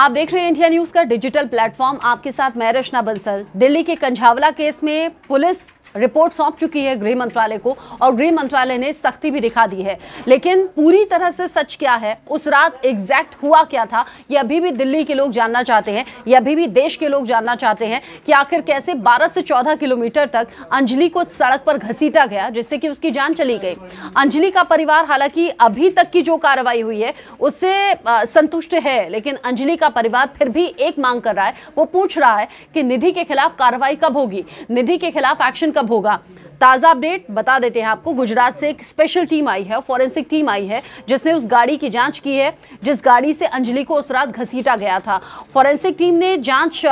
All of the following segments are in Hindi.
आप देख रहे हैं इंडिया न्यूज का डिजिटल प्लेटफॉर्म आपके साथ मैं रचना बंसल दिल्ली के कंझावला केस में पुलिस रिपोर्ट सौंप चुकी है गृह मंत्रालय को और गृह मंत्रालय ने सख्ती भी दिखा दी है लेकिन पूरी तरह से सच क्या है उस रात एग्जैक्ट हुआ क्या था ये अभी भी दिल्ली के लोग जानना चाहते हैं ये अभी भी देश के लोग जानना चाहते हैं कि आखिर कैसे 12 से 14 किलोमीटर तक अंजलि को सड़क पर घसीटा गया जिससे कि उसकी जान चली गई अंजलि का परिवार हालांकि अभी तक की जो कार्रवाई हुई है उससे संतुष्ट है लेकिन अंजलि का परिवार फिर भी एक मांग कर रहा है वो पूछ रहा है कि निधि के खिलाफ कार्रवाई कब होगी निधि के खिलाफ एक्शन कब होगा ताज़ा अपडेट बता देते हैं आपको गुजरात से एक स्पेशल टीम आई है फॉरेंसिक टीम आई है जिसने उस गाड़ी की जांच की है जिस गाड़ी से अंजलि को उस रात घसीटा गया था फॉरेंसिक टीम ने जांच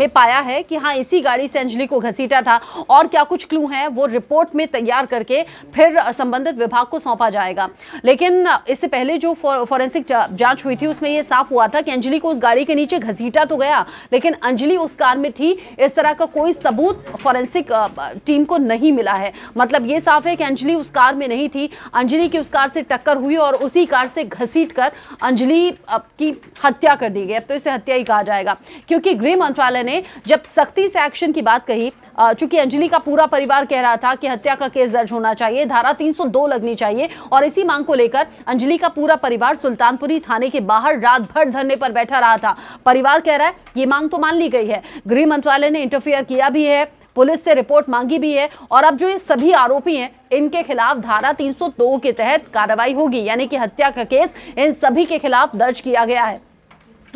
में पाया है कि हाँ इसी गाड़ी से अंजलि को घसीटा था और क्या कुछ क्लू हैं वो रिपोर्ट में तैयार करके फिर संबंधित विभाग को सौंपा जाएगा लेकिन इससे पहले जो फॉरेंसिक जाँच हुई थी उसमें यह साफ हुआ था कि अंजलि को उस गाड़ी के नीचे घसीटा तो गया लेकिन अंजलि उस कार में थी इस तरह का कोई सबूत फॉरेंसिक टीम को नहीं मिला है मतलब ये साफ है कि अंजलि उस कार में नहीं थी अंजलि की उस कार से टक्कर हुई और उसी कार से घसीट कर अंजलि की हत्या कर दी गई अब तो इसे हत्या ही कहा जाएगा क्योंकि गृह मंत्रालय ने जब सख्ती से एक्शन की बात कही चूंकि अंजलि का पूरा परिवार कह रहा था कि हत्या का केस दर्ज होना चाहिए धारा 302 लगनी चाहिए और इसी मांग को लेकर अंजलि का पूरा परिवार सुल्तानपुरी थाने के बाहर रात भर धरने पर बैठा रहा था परिवार कह रहा है ये मांग तो मान ली गई है गृह मंत्रालय ने इंटरफेयर किया भी है पुलिस से रिपोर्ट मांगी भी है और अब जो ये सभी आरोपी हैं इनके खिलाफ धारा 302 के तहत कार्रवाई होगी यानी कि हत्या का केस इन सभी के खिलाफ दर्ज किया गया है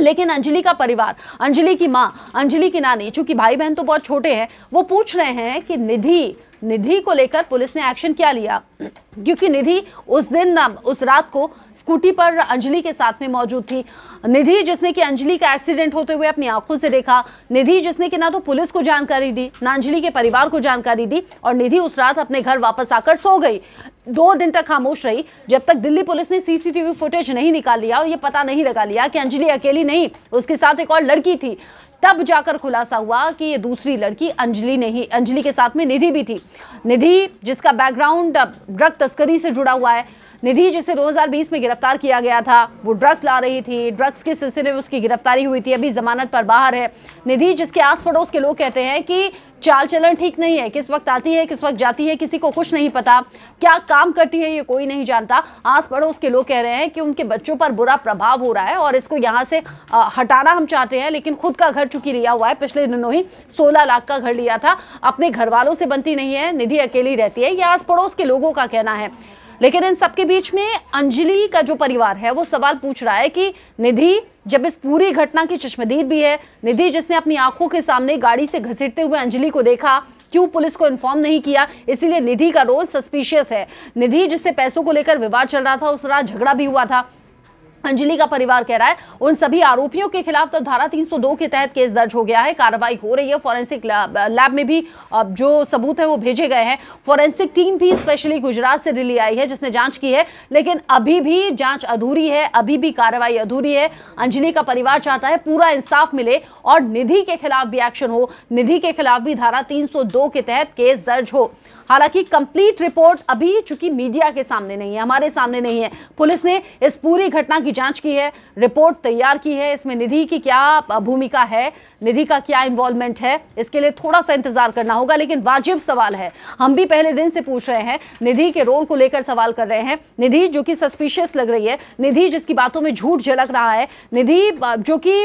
लेकिन अंजलि का परिवार अंजलि की माँ अंजलि की नानी चूंकि भाई बहन तो बहुत छोटे हैं वो पूछ रहे हैं कि निधि निधि को लेकर पुलिस ने एक्शन क्या लिया क्योंकि निधि उस दिन उस रात को स्कूटी पर अंजलि के साथ में मौजूद थी निधि जिसने कि अंजलि का एक्सीडेंट होते हुए अपनी आंखों से देखा निधि जिसने कि ना तो पुलिस को जानकारी दी ना अंजलि के परिवार को जानकारी दी और निधि उस रात अपने घर वापस आकर सो गई दो दिन तक खामोश रही जब तक दिल्ली पुलिस ने सीसीटीवी फुटेज नहीं निकाल लिया और ये पता नहीं लगा लिया कि अंजलि अकेली नहीं उसके साथ एक और लड़की थी तब जाकर खुलासा हुआ कि ये दूसरी लड़की अंजलि नहीं अंजलि के साथ में निधि भी थी निधि जिसका बैकग्राउंड ड्रग तस्करी से जुड़ा हुआ है निधि जिसे 2020 में गिरफ्तार किया गया था वो ड्रग्स ला रही थी ड्रग्स के सिलसिले में उसकी गिरफ्तारी हुई थी अभी जमानत पर बाहर है निधि जिसके आस पड़ोस के लोग कहते हैं कि चाल चलन ठीक नहीं है किस वक्त आती है किस वक्त जाती है किसी को कुछ नहीं पता क्या काम करती है ये कोई नहीं जानता आस पड़ोस के लोग कह रहे हैं कि उनके बच्चों पर बुरा प्रभाव हो रहा है और इसको यहाँ से हटाना हम चाहते हैं लेकिन खुद का घर चूंकि लिया हुआ है पिछले दिनों ही सोलह लाख का घर लिया था अपने घर वालों से बनती नहीं है निधि अकेली रहती है ये आस पड़ोस के लोगों का कहना है लेकिन इन सबके बीच में अंजलि का जो परिवार है वो सवाल पूछ रहा है कि निधि जब इस पूरी घटना की चश्मदीद भी है निधि जिसने अपनी आंखों के सामने गाड़ी से घसीटते हुए अंजलि को देखा क्यों पुलिस को इन्फॉर्म नहीं किया इसीलिए निधि का रोल सस्पिशियस है निधि जिससे पैसों को लेकर विवाद चल रहा था उस रात झगड़ा भी हुआ था अंजलि का परिवार कह रहा है उन सभी आरोपियों के खिलाफ तो धारा 302 के तहत केस दर्ज हो गया है कार्रवाई हो रही है फॉरेंसिक लैब में भी जो सबूत है वो भेजे गए हैं फॉरेंसिक टीम भी स्पेशली गुजरात से दिल्ली आई है जिसने जांच की है लेकिन अभी भी जांच अधूरी है अभी भी कार्रवाई अधूरी है अंजलि का परिवार चाहता है पूरा इंसाफ मिले और निधि के खिलाफ भी एक्शन हो निधि के खिलाफ भी धारा तीन के तहत केस दर्ज हो हालांकि कंप्लीट रिपोर्ट अभी चूंकि मीडिया के सामने नहीं है हमारे सामने नहीं है पुलिस ने इस पूरी घटना की की जांच की है रिपोर्ट तैयार की है इसमें निधि की क्या भूमिका है निधि का क्या इन्वॉल्वमेंट है इसके लिए थोड़ा सा इंतजार करना होगा लेकिन वाजिब सवाल है हम भी पहले दिन से पूछ रहे हैं निधि के रोल को लेकर सवाल कर रहे हैं निधि जो कि सस्पिशियस लग रही है निधि जिसकी बातों में झूठ झलक रहा है निधि जो कि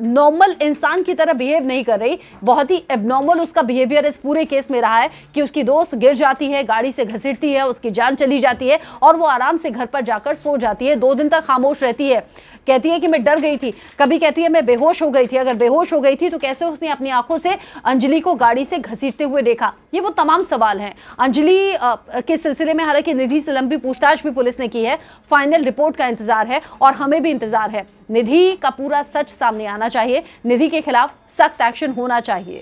नॉर्मल इंसान की तरह बिहेव नहीं कर रही बहुत ही एबनॉर्मल उसका बिहेवियर इस पूरे केस में रहा है कि उसकी दोस्त गिर जाती है गाड़ी से घसीटती है उसकी जान चली जाती है और वो आराम से घर पर जाकर सो जाती है दो दिन तक खामोश रहती है कहती है कि मैं डर गई थी कभी कहती है मैं बेहोश हो गई थी अगर बेहोश हो गई थी तो कैसे उसने अपनी आंखों से अंजलि को गाड़ी से घसीटते हुए देखा ये वो तमाम सवाल हैं अंजलि के सिलसिले में हालांकि निधि से लंबी पूछताछ भी पुलिस ने की है फाइनल रिपोर्ट का इंतजार है और हमें भी इंतजार है निधि का पूरा सच सामने आना जाना चाहिए निधि के खिलाफ सख्त एक्शन होना चाहिए